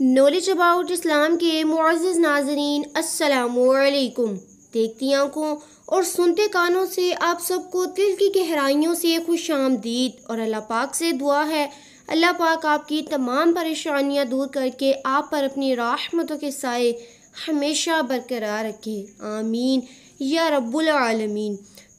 Knowledge about इस्लाम के मुआज़ नाजरीन असलकुम देखती आँखों और सुनते कानों से आप सबको दिल की गहराइयों से खुश आमदीद और अल्लाह पाक से दुआ है अल्लाह पाक आपकी तमाम परेशानियाँ दूर करके आप पर अपनी राहमतों के साय हमेशा बरकरार रखे आमीन या रब्बुल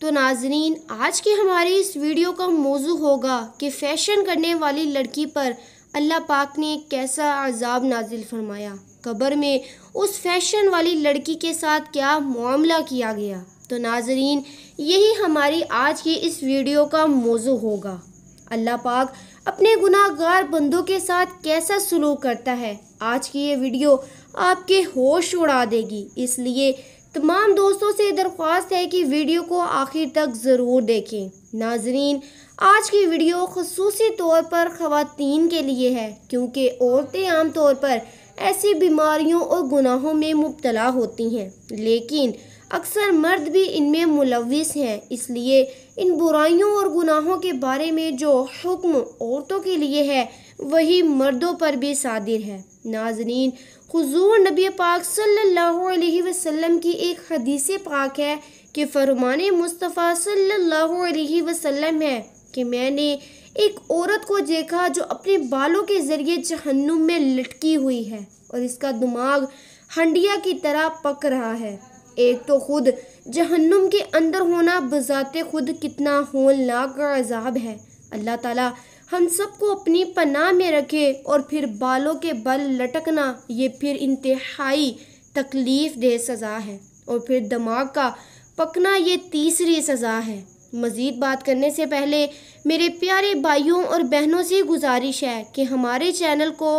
तो नाजरीन आज के हमारे इस वीडियो का मौजू होगा कि फ़ैशन करने वाली लड़की पर अल्लाह पाक ने कैसा अजाब नाजिल फरमाया कब्र में उस फैशन वाली लड़की के साथ क्या मामला किया गया तो नाजरीन यही हमारी आज की इस वीडियो का मौजू होगा अल्लाह पाक अपने गुनाहगार बंदों के साथ कैसा सलूक करता है आज की ये वीडियो आपके होश उड़ा देगी इसलिए तमाम दोस्तों से दरख्वास्त है कि वीडियो को आखिर तक ज़रूर देखें नाजरीन आज की वीडियो खसूस तौर पर ख़वान के लिए है क्योंकि औरतें आम तौर पर ऐसी बीमारियों और गुनाहों में मुबतला होती हैं लेकिन अक्सर मर्द भी इनमें मुलविस हैं इसलिए इन बुराइयों और गुनाहों के बारे में जो हुक्म औरतों के लिए है वही मर्दों पर भी सादिर है नाजरीन खजूर नबी पाक सल्लल्लाहु अलैहि वसल्लम की एक हदीसी पाक है कि फरमान मुस्तफ़ा सल्लल्लाहु अलैहि वसल्लम है कि मैंने एक औरत को देखा जो अपने बालों के ज़रिए जहन्नुम में लटकी हुई है और इसका दिमाग हंडिया की तरह पक रहा है एक तो खुद जहन्नुम के अंदर होना बजाते खुद कितना होलनाक अजाब है अल्लाह ताला हम सबको अपनी पनाह में रखे और फिर बालों के बल लटकना ये फिर इंतहाई तकलीफ़ दे सज़ा है और फिर दिमाग का पकना ये तीसरी सज़ा है मज़ीद बात करने से पहले मेरे प्यारे भाइयों और बहनों से गुजारिश है कि हमारे चैनल को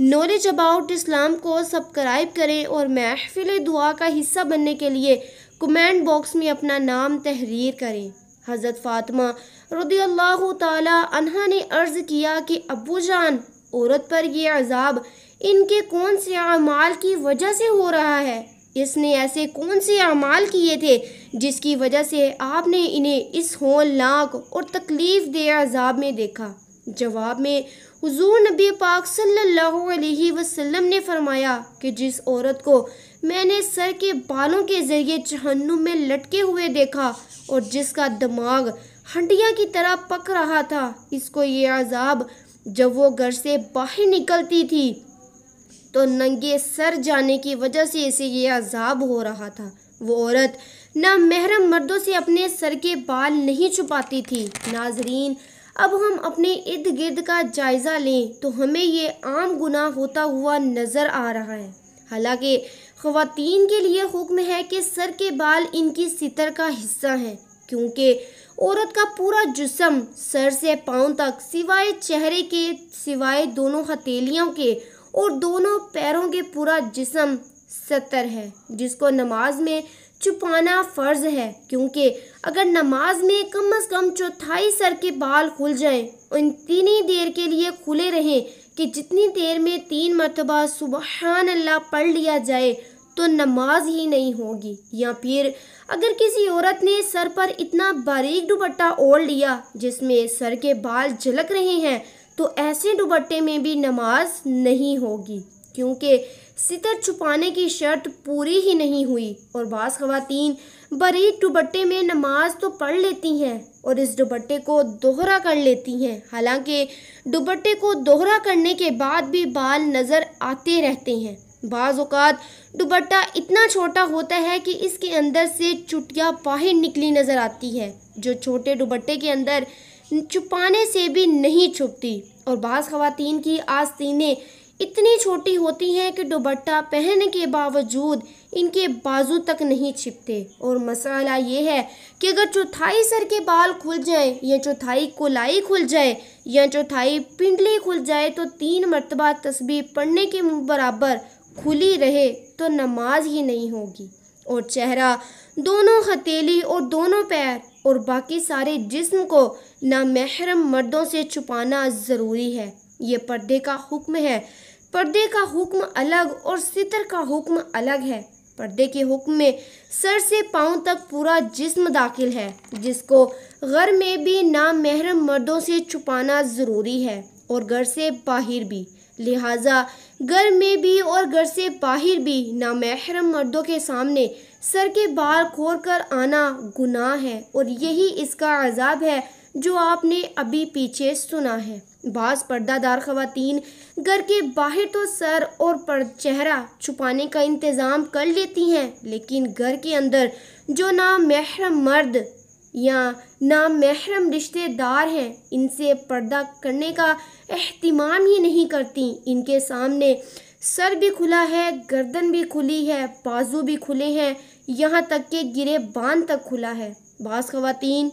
नॉलेज अबाउट इस्लाम को सब्सक्राइब करें और महफिल दुआ का हिस्सा बनने के लिए कमेंट बॉक्स में अपना नाम तहरीर करें हज़रत फ़ातिमा रदी अल्लाह तहा ने अर्ज़ किया कि अबू जान औरत पर यह अजाब इनके कौन से अमाल की वजह से हो रहा है इसने ऐसे कौन से अमाल किए थे जिसकी वजह से आपने इन्हें इस होलनाक और तकलीफ़ दे अजाब में देखा जवाब में हुजूर नबी पाक सल्लल्लाहु अलैहि वसल्लम ने फरमाया कि जिस औरत को मैंने सर के बालों के ज़रिए जहन्नुम में लटके हुए देखा और जिसका दिमाग हंडिया की तरह पक रहा था इसको ये अजाब जब वो घर से बाहर निकलती थी तो नंगे सर जाने की वजह से इसे ये अजाब हो रहा था वो औरत ना महरम मर्दों से अपने सर के बाल नहीं छुपाती थी नाजरीन अब हम अपने इर्द गिर्द का जायज़ा लें तो हमें ये आम गुनाह होता हुआ नज़र आ रहा है हालांकि ख़वातीन के लिए हुक्म है कि सर के बाल इनकी सितर का हिस्सा हैं क्योंकि औरत का पूरा जिसम सर से पाँव तक सिवाय चेहरे के सिवाय दोनों हथेलियों के और दोनों पैरों के पूरा जिसम सतर है जिसको नमाज में छुपाना फ़र्ज है क्योंकि अगर नमाज में कम अज़ कम चौथाई सर के बाल खुल जाएं ही देर के लिए खुले रहें कि जितनी देर में तीन मरतबा सुबहान अल्लाह पढ़ लिया जाए तो नमाज ही नहीं होगी या फिर अगर किसी औरत ने सर पर इतना बारीक दुपट्टा ओढ़ लिया जिसमें सर के बाल झलक रहे हैं तो ऐसे दुबट्टे में भी नमाज नहीं होगी क्योंकि सितर छुपाने की शर्त पूरी ही नहीं हुई और बास खवतिन बड़ी दुबट्टे में नमाज तो पढ़ लेती हैं और इस दुबट्टे को दोहरा कर लेती हैं हालांकि दुबट्टे को दोहरा करने के बाद भी बाल नज़र आते रहते हैं बाज़ात दुबट्टा इतना छोटा होता है कि इसके अंदर से चुटिया बाहर निकली नज़र आती है जो छोटे दुबट्टे के अंदर छुपाने से भी नहीं छुपती और बाज़ खातन की आस्तीनें इतनी छोटी होती हैं कि दुबट्टा पहनने के बावजूद इनके बाजू तक नहीं छिपते और मसाला ये है कि अगर चौथाई सर के बाल खुल जाएं या चौथाई कोलाई खुल जाए या चौथाई पिंडली खुल जाए तो तीन मरतबा तस्बी पढ़ने के बराबर खुली रहे तो नमाज ही नहीं होगी और चेहरा दोनों हथेली और दोनों पैर और बाकी सारे जिस्म को नामहरम मर्दों से छुपाना ज़रूरी है ये पर्दे का हुक्म है पर्दे का हुक्म अलग और सितर का हुक्म अलग है पर्दे के हुक्म में सर से पाँव तक पूरा जिस्म दाखिल है जिसको घर में भी नामहरम मर्दों से छुपाना ज़रूरी है और घर से बाहर भी लिहाजा घर में भी और घर से बाहर भी नामहरम मर्दों के सामने सर के बाल खोर कर आना गुनाह है और यही इसका अजाब है जो आपने अभी पीछे सुना है बास पर्दादार खवतिन घर के बाहर तो सर और पर चेहरा छुपाने का इंतज़ाम कर लेती हैं लेकिन घर के अंदर जो ना महरम मर्द या ना महरम रिश्तेदार हैं इनसे पर्दा करने का अहतमाम ही नहीं करती इनके सामने सर भी खुला है गर्दन भी खुली है बाजू भी खुले हैं यहाँ तक के गिरे बांध तक खुला है बास खातन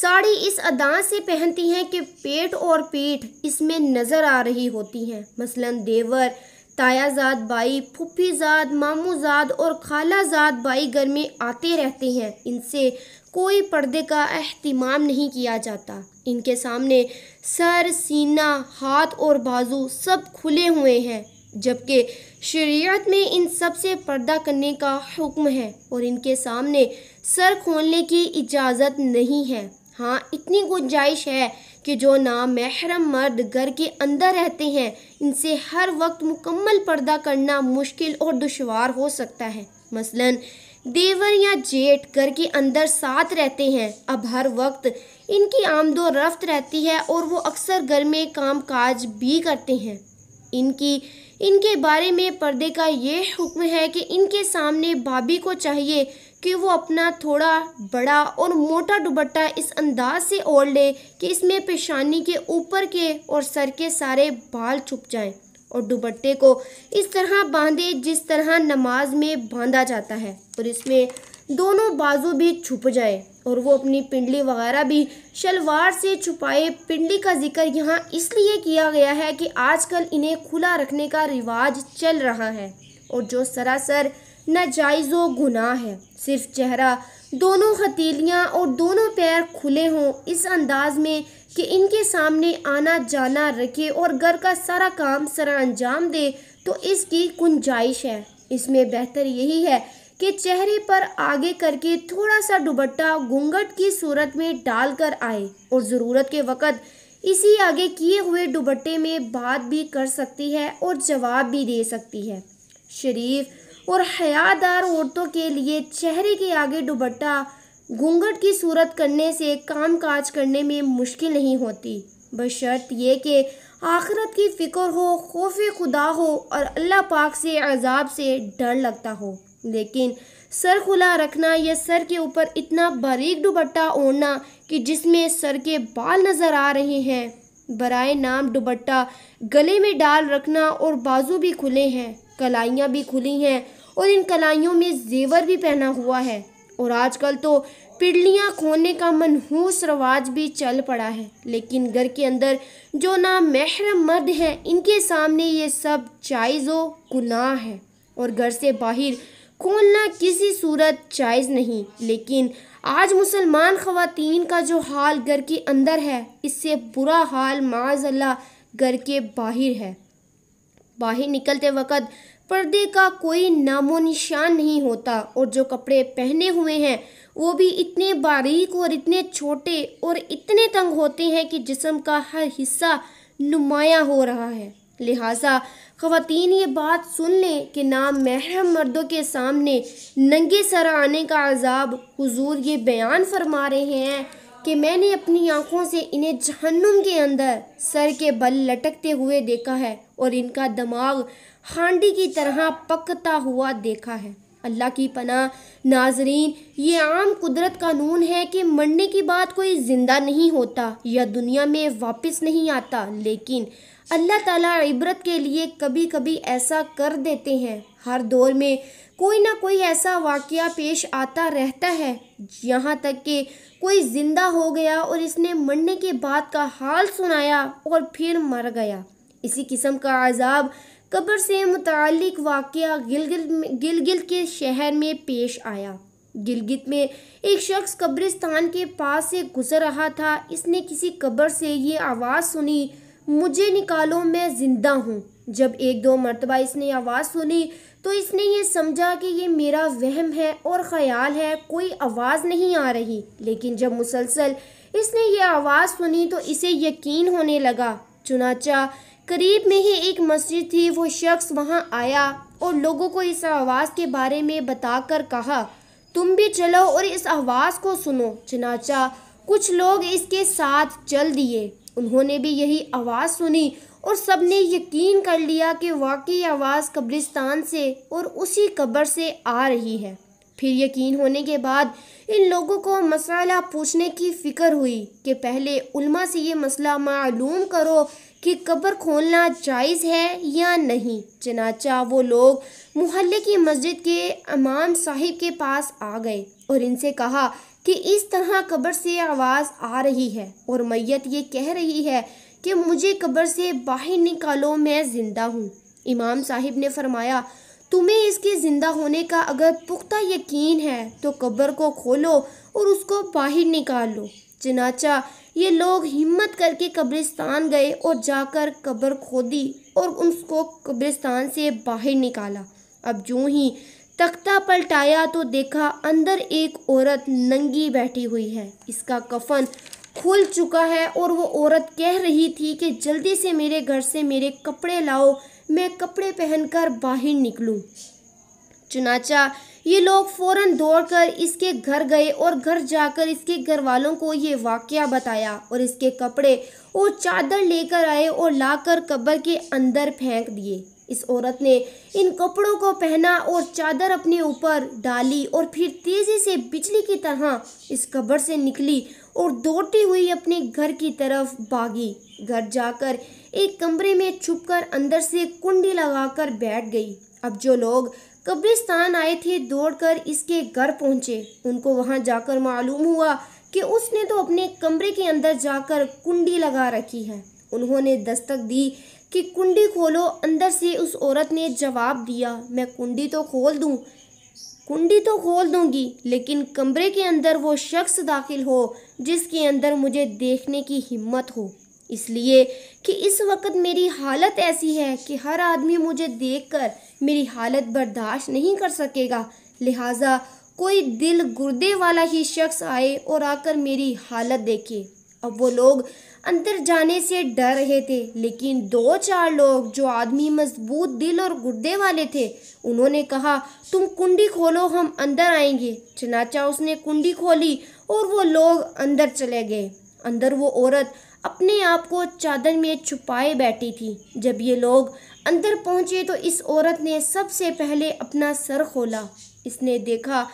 साड़ी इस अदा से पहनती हैं कि पेट और पीठ इसमें नज़र आ रही होती हैं मसलन देवर तायाजाद बाई फुफीजाद मामूजाद और खालाजाद बाई घर में आते रहते हैं इनसे कोई पर्दे का अहतमाम नहीं किया जाता इनके सामने सर सीना हाथ और बाजू सब खुले हुए हैं जबकि शरीयत में इन सब से पर्दा करने का हुक्म है और इनके सामने सर खोलने की इजाज़त नहीं है हाँ इतनी गुंजाइश है कि जो नामहरम मर्द घर के अंदर रहते हैं इनसे हर वक्त मुकम्मल पर्दा करना मुश्किल और दुशवार हो सकता है मसलन देवर या जेठ घर के अंदर साथ रहते हैं अब हर वक्त इनकी आमदो रफ्त रहती है और वो अक्सर घर में काम काज भी करते हैं इनकी इनके बारे में पर्दे का ये हुक्म है कि इनके सामने भाभी को चाहिए कि वो अपना थोड़ा बड़ा और मोटा दुपट्टा इस अंदाज से ओढ़ ले कि इसमें पेशानी के ऊपर के और सर के सारे बाल छुप जाएं और दुपट्टे को इस तरह बांधे जिस तरह नमाज में बांधा जाता है और इसमें दोनों बाजू भी छुप जाए और वो अपनी पिंडली वगैरह भी शलवार से छुपाए पिंडली का जिक्र यहाँ इसलिए किया गया है कि आजकल इन्हें खुला रखने का रिवाज चल रहा है और जो सरासर नाजायज़ गुनाह है सिर्फ चेहरा दोनों हथेलियाँ और दोनों पैर खुले हों इस अंदाज में कि इनके सामने आना जाना रखे और घर का सारा काम सरा अंजाम दे तो इसकी गुंजाइश है इसमें बेहतर यही है के चेहरे पर आगे करके थोड़ा सा दुबट्टा घूंघट की सूरत में डालकर आए और ज़रूरत के वक़्त इसी आगे किए हुए दुबट्टे में बात भी कर सकती है और जवाब भी दे सकती है शरीफ और हयादार औरतों के लिए चेहरे के आगे दुबट्टा घूंघट की सूरत करने से काम काज करने में मुश्किल नहीं होती बशर्त ये कि आखरत की फ़िक्र हो खौफ खुदा हो और अल्लाह पाक से अजाब से डर लगता हो लेकिन सर खुला रखना या सर के ऊपर इतना बारीक दुबट्टा ओढ़ना कि जिसमें सर के बाल नज़र आ रहे हैं बरए नाम दुबट्टा गले में डाल रखना और बाजू भी खुले हैं कलाइयाँ भी खुली हैं और इन कलाइयों में जेवर भी पहना हुआ है और आजकल तो पिडलियाँ खोने का मनहूस रवाज भी चल पड़ा है लेकिन घर के अंदर जो ना महरम मर्द हैं इनके सामने ये सब जायज़ो गुनाह है और घर से बाहर खोलना किसी सूरत जायज़ नहीं लेकिन आज मुसलमान ख़वातीन का जो हाल घर के अंदर है इससे बुरा हाल माजल्ला घर के बाहर है बाहर निकलते वक़्त पर्दे का कोई नामो निशान नहीं होता और जो कपड़े पहने हुए हैं वो भी इतने बारीक और इतने छोटे और इतने तंग होते हैं कि जिसम का हर हिस्सा नुमाया हो रहा है लिहाजा ख़वातीन ये बात सुन लें कि नामहरम मर्दों के सामने नंगे सर आने का अजाब हजूर ये बयान फरमा रहे हैं कि मैंने अपनी आँखों से इन्हें जहन्नुम के अंदर सर के बल लटकते हुए देखा है और इनका दिमाग हांडी की तरह पकता हुआ देखा है अल्लाह की पना नाजरीन ये आम कुदरत कानून है कि मरने के बाद कोई ज़िंदा नहीं होता या दुनिया में वापस नहीं आता लेकिन अल्लाह ताला इबरत के लिए कभी कभी ऐसा कर देते हैं हर दौर में कोई ना कोई ऐसा वाक़ पेश आता रहता है यहाँ तक कि कोई ज़िंदा हो गया और इसने मरने के बाद का हाल सुनाया और फिर मर गया इसी किस्म का अजाब कब्र से मुतक वाक़ गिलगित गिलगित के शहर में पेश आया गिलगित में एक शख्स कब्रिस्तान के पास से गुजर रहा था इसने किसी कब्र से ये आवाज़ सुनी मुझे निकालो मैं ज़िंदा हूँ जब एक दो मरतबा इसने आवाज़ सुनी तो इसने ये समझा कि ये मेरा वहम है और ख़याल है कोई आवाज़ नहीं आ रही लेकिन जब मुसलसल इसने ये आवाज़ सुनी तो इसे यकीन होने लगा चुनाचा करीब में ही एक मस्जिद थी वो शख्स वहाँ आया और लोगों को इस आवाज़ के बारे में बताकर कहा तुम भी चलो और इस आवाज़ को सुनो चनाचा कुछ लोग इसके साथ चल दिए उन्होंने भी यही आवाज़ सुनी और सब ने यकीन कर लिया कि वाकई आवाज़ कब्रिस्तान से और उसी कब्र से आ रही है फिर यकीन होने के बाद इन लोगों को मसाला पूछने की फ़िक्र हुई कि पहले उल्मा से ये मसला मालूम करो कि कब्र खोलना जायज़ है या नहीं चनाचा वो लोग मोहल्ले की मस्जिद के इमाम साहिब के पास आ गए और इनसे कहा कि इस तरह कब्र से आवाज़ आ रही है और मैयत ये कह रही है कि मुझे कब्र से बाहर निकालो मैं ज़िंदा हूँ इमाम साहिब ने फरमाया तुम्हें इसके ज़िंदा होने का अगर पुख्ता यकीन है तो कब्र को खोलो और उसको बाहर निकाल लो चनाचा ये लोग हिम्मत करके कब्रिस्तान गए और जाकर कब्र खोदी और उसको कब्रिस्तान से बाहर निकाला अब जो ही तख्ता पलटाया तो देखा अंदर एक औरत नंगी बैठी हुई है इसका कफन खुल चुका है और वो औरत कह रही थी कि जल्दी से मेरे घर से मेरे कपड़े लाओ मैं कपड़े पहनकर बाहर निकलूं। चुनाचा ये लोग फौरन दौड़कर इसके घर गए और घर जाकर इसके घर वालों को ये वाक़ बताया और इसके कपड़े और चादर लेकर आए और लाकर कब्र के अंदर फेंक दिए इस औरत ने इन कपड़ों को पहना और चादर अपने ऊपर डाली और फिर तेज़ी से बिजली की तरह इस कब्र से निकली और दौड़ती हुई अपने घर की तरफ भागी घर जाकर एक कमरे में छुपकर अंदर से कुंडी लगाकर बैठ गई अब जो लोग कब्रिस्तान आए थे दौड़कर इसके घर पहुंचे उनको वहां जाकर मालूम हुआ कि उसने तो अपने कमरे के अंदर जाकर कुंडी लगा रखी है उन्होंने दस्तक दी कि कुंडी खोलो अंदर से उस औरत ने जवाब दिया मैं कुंडी तो खोल दूँ कुंडी तो खोल दूंगी लेकिन कमरे के अंदर वो शख्स दाखिल हो जिसके अंदर मुझे देखने की हिम्मत हो इसलिए कि इस वक्त मेरी हालत ऐसी है कि हर आदमी मुझे देखकर मेरी हालत बर्दाश्त नहीं कर सकेगा लिहाजा कोई दिल गुर्दे वाला ही शख्स आए और आकर मेरी हालत देखे अब वो लोग अंदर जाने से डर रहे थे लेकिन दो चार लोग जो आदमी मजबूत दिल और गुर्दे वाले थे उन्होंने कहा तुम कुंडी खोलो हम अंदर आएंगे चनाचा उसने कुंडी खोली और वो लोग अंदर चले गए अंदर वो औरत अपने आप को चादर में छुपाए बैठी थी जब ये लोग अंदर पहुंचे तो इस औरत ने सबसे पहले अपना सर खोला इसने देखा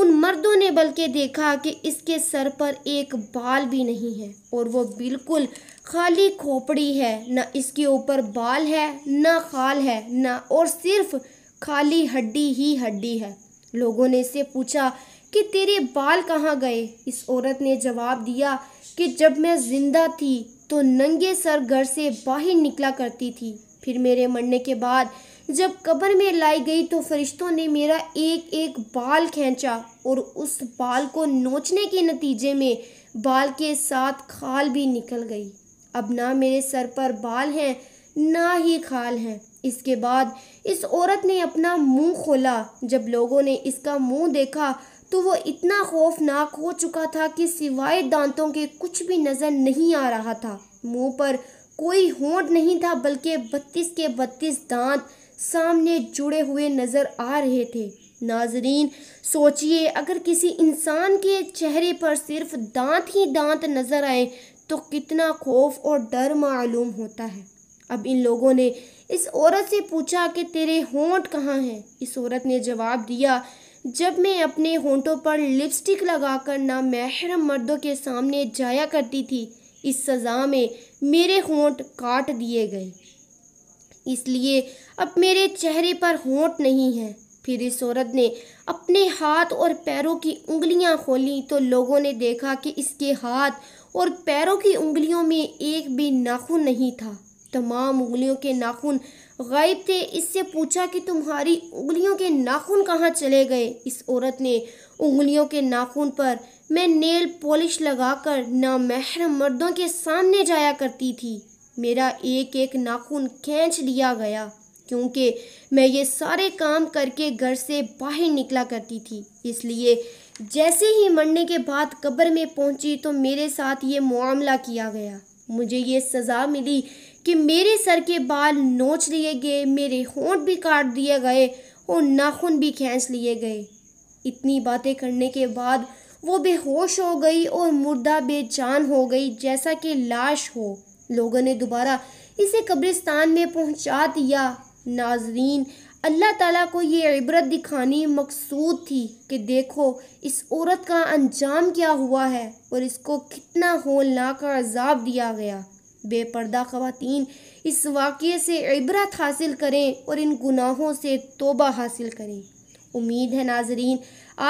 उन मर्दों ने बल्कि देखा कि इसके सर पर एक बाल भी नहीं है और वो बिल्कुल खाली खोपड़ी है न इसके ऊपर बाल है न खाल है न और सिर्फ खाली हड्डी ही हड्डी है लोगों ने इससे पूछा कि तेरे बाल कहाँ गए इस औरत ने जवाब दिया कि जब मैं ज़िंदा थी तो नंगे सर घर से बाहर निकला करती थी फिर मेरे मरने के बाद जब कब्र में लाई गई तो फरिश्तों ने मेरा एक एक बाल खींचा और उस बाल को नोचने के नतीजे में बाल के साथ खाल भी निकल गई अब ना मेरे सर पर बाल हैं ना ही खाल हैं इसके बाद इस औरत ने अपना मुंह खोला जब लोगों ने इसका मुंह देखा तो वो इतना खौफनाक हो चुका था कि सिवाय दांतों के कुछ भी नज़र नहीं आ रहा था मुंह पर कोई होंठ नहीं था बल्कि बत्तीस के बत्तीस दांत सामने जुड़े हुए नज़र आ रहे थे नाजरीन सोचिए अगर किसी इंसान के चेहरे पर सिर्फ दांत ही दांत नज़र आए तो कितना खौफ और डर मालूम होता है अब इन लोगों ने इस औरत से पूछा कि तेरे होंठ कहाँ हैं इस औरत ने जवाब दिया जब मैं अपने होंठों पर लिपस्टिक लगाकर ना महरम मर्दों के सामने जाया करती थी इस सज़ा में मेरे होंठ काट दिए गए इसलिए अब मेरे चेहरे पर होंठ नहीं है फिर इस औरत ने अपने हाथ और पैरों की उंगलियां खोली तो लोगों ने देखा कि इसके हाथ और पैरों की उंगलियों में एक भी नाखून नहीं था तमाम उंगलियों के नाखून गायब थे इससे पूछा कि तुम्हारी उंगलियों के नाखून कहाँ चले गए इस औरत ने उंगलियों के नाखून पर मैं नेल पॉलिश लगाकर महरम मर्दों के सामने जाया करती थी मेरा एक एक नाखून खींच लिया गया क्योंकि मैं ये सारे काम करके घर से बाहर निकला करती थी इसलिए जैसे ही मरने के बाद कब्र में पहुंची तो मेरे साथ ये मामला किया गया मुझे ये सज़ा मिली कि मेरे सर के बाल नोच लिए गए मेरे होंठ भी काट दिए गए और नाखून भी खींच लिए गए इतनी बातें करने के बाद वो बेहोश हो गई और मुर्दा बेजान हो गई जैसा कि लाश हो लोगों ने दोबारा इसे कब्रिस्तान में पहुंचा दिया नाजरीन अल्लाह ताला को ये इबरत दिखानी मकसूद थी कि देखो इस औरत का अंजाम क्या हुआ है और इसको कितना होलनाक अजाब दिया गया बेपर्दा खातन इस वाक़े से इबरत हासिल करें और इन गुनाहों से तोबा हासिल करें उम्मीद है नाजरीन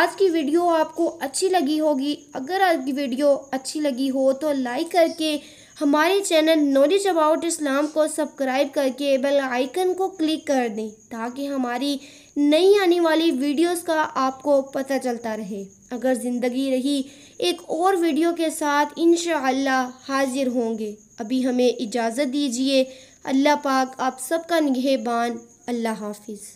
आज की वीडियो आपको अच्छी लगी होगी अगर आज की वीडियो अच्छी लगी हो तो लाइक करके हमारे चैनल नॉलेज अबाउट इस्लाम को सब्सक्राइब करके बेल आइकन को क्लिक कर दें ताकि हमारी नई आने वाली वीडियोस का आपको पता चलता रहे अगर ज़िंदगी रही एक और वीडियो के साथ इन हाजिर होंगे अभी हमें इजाज़त दीजिए अल्लाह पाक आप सबका निगहबान अल्लाह हाफिज़